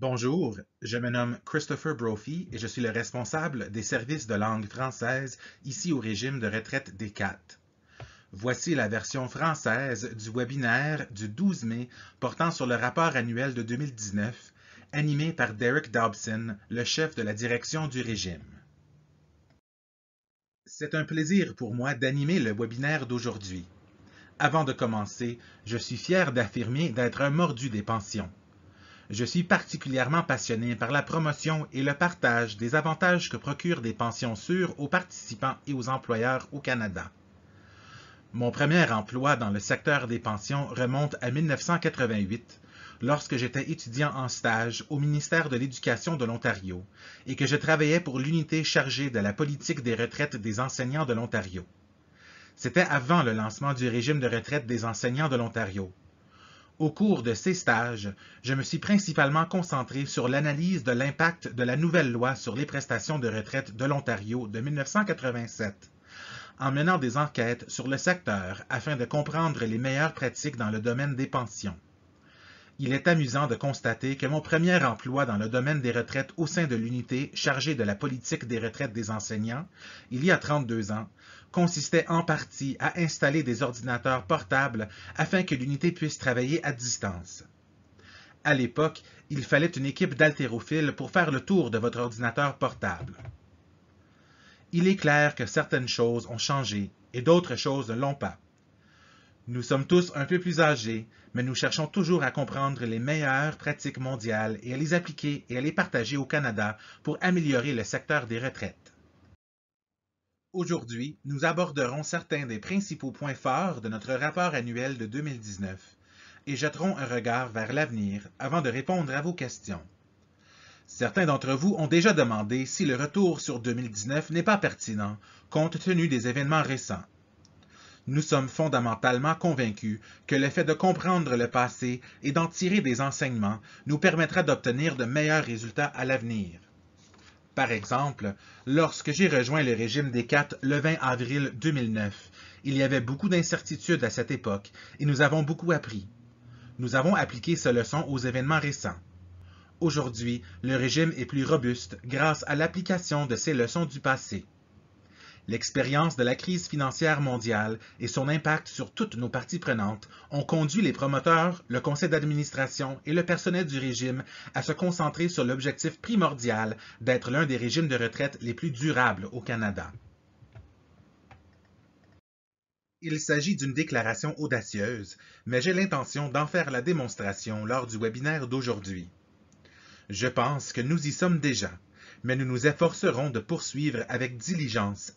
Bonjour, je me nomme Christopher Brophy et je suis le responsable des services de langue française ici au régime de retraite des CAT. Voici la version française du webinaire du 12 mai portant sur le rapport annuel de 2019, animé par Derek Dobson, le chef de la direction du régime. C'est un plaisir pour moi d'animer le webinaire d'aujourd'hui. Avant de commencer, je suis fier d'affirmer d'être un mordu des pensions. Je suis particulièrement passionné par la promotion et le partage des avantages que procurent des pensions sûres aux participants et aux employeurs au Canada. Mon premier emploi dans le secteur des pensions remonte à 1988, lorsque j'étais étudiant en stage au ministère de l'Éducation de l'Ontario et que je travaillais pour l'unité chargée de la politique des retraites des enseignants de l'Ontario. C'était avant le lancement du régime de retraite des enseignants de l'Ontario, au cours de ces stages, je me suis principalement concentré sur l'analyse de l'impact de la nouvelle loi sur les prestations de retraite de l'Ontario de 1987 en menant des enquêtes sur le secteur afin de comprendre les meilleures pratiques dans le domaine des pensions. Il est amusant de constater que mon premier emploi dans le domaine des retraites au sein de l'unité chargée de la politique des retraites des enseignants, il y a 32 ans, consistait en partie à installer des ordinateurs portables afin que l'unité puisse travailler à distance. À l'époque, il fallait une équipe d'haltérophiles pour faire le tour de votre ordinateur portable. Il est clair que certaines choses ont changé et d'autres choses ne l'ont pas. Nous sommes tous un peu plus âgés, mais nous cherchons toujours à comprendre les meilleures pratiques mondiales et à les appliquer et à les partager au Canada pour améliorer le secteur des retraites. Aujourd'hui, nous aborderons certains des principaux points forts de notre rapport annuel de 2019 et jetterons un regard vers l'avenir avant de répondre à vos questions. Certains d'entre vous ont déjà demandé si le retour sur 2019 n'est pas pertinent compte tenu des événements récents. Nous sommes fondamentalement convaincus que le fait de comprendre le passé et d'en tirer des enseignements nous permettra d'obtenir de meilleurs résultats à l'avenir. Par exemple, lorsque j'ai rejoint le régime des 4 le 20 avril 2009, il y avait beaucoup d'incertitudes à cette époque et nous avons beaucoup appris. Nous avons appliqué ces leçons aux événements récents. Aujourd'hui, le régime est plus robuste grâce à l'application de ces leçons du passé. L'expérience de la crise financière mondiale et son impact sur toutes nos parties prenantes ont conduit les promoteurs, le conseil d'administration et le personnel du régime à se concentrer sur l'objectif primordial d'être l'un des régimes de retraite les plus durables au Canada. Il s'agit d'une déclaration audacieuse, mais j'ai l'intention d'en faire la démonstration lors du webinaire d'aujourd'hui. Je pense que nous y sommes déjà, mais nous nous efforcerons de poursuivre avec diligence